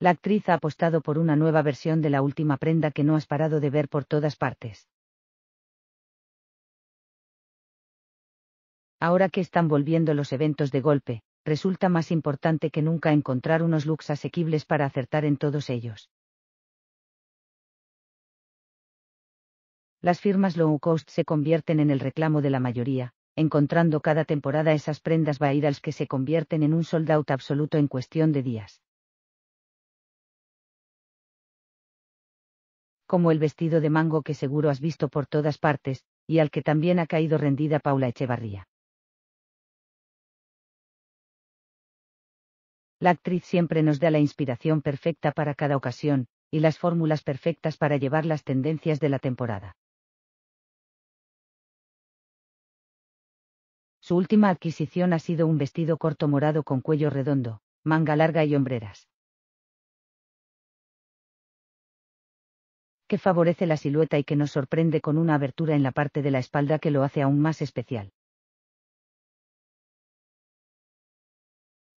La actriz ha apostado por una nueva versión de la última prenda que no has parado de ver por todas partes. Ahora que están volviendo los eventos de golpe, resulta más importante que nunca encontrar unos looks asequibles para acertar en todos ellos. Las firmas low cost se convierten en el reclamo de la mayoría, encontrando cada temporada esas prendas bailas que se convierten en un sold out absoluto en cuestión de días. como el vestido de mango que seguro has visto por todas partes, y al que también ha caído rendida Paula Echevarría. La actriz siempre nos da la inspiración perfecta para cada ocasión, y las fórmulas perfectas para llevar las tendencias de la temporada. Su última adquisición ha sido un vestido corto morado con cuello redondo, manga larga y hombreras. que favorece la silueta y que nos sorprende con una abertura en la parte de la espalda que lo hace aún más especial.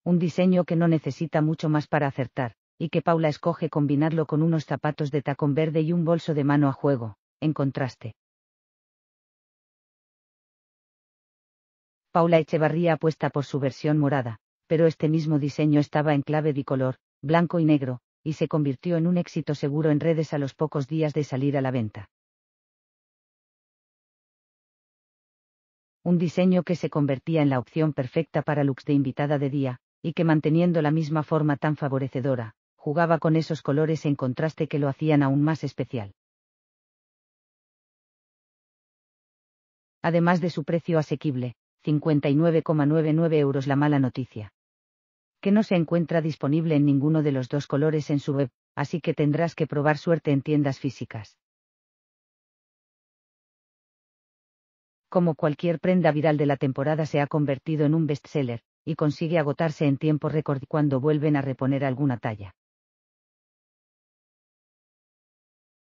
Un diseño que no necesita mucho más para acertar, y que Paula escoge combinarlo con unos zapatos de tacón verde y un bolso de mano a juego, en contraste. Paula Echevarría apuesta por su versión morada, pero este mismo diseño estaba en clave bicolor, blanco y negro, y se convirtió en un éxito seguro en redes a los pocos días de salir a la venta. Un diseño que se convertía en la opción perfecta para looks de invitada de día, y que manteniendo la misma forma tan favorecedora, jugaba con esos colores en contraste que lo hacían aún más especial. Además de su precio asequible, 59,99 euros la mala noticia que no se encuentra disponible en ninguno de los dos colores en su web, así que tendrás que probar suerte en tiendas físicas. Como cualquier prenda viral de la temporada se ha convertido en un bestseller, y consigue agotarse en tiempo récord cuando vuelven a reponer alguna talla.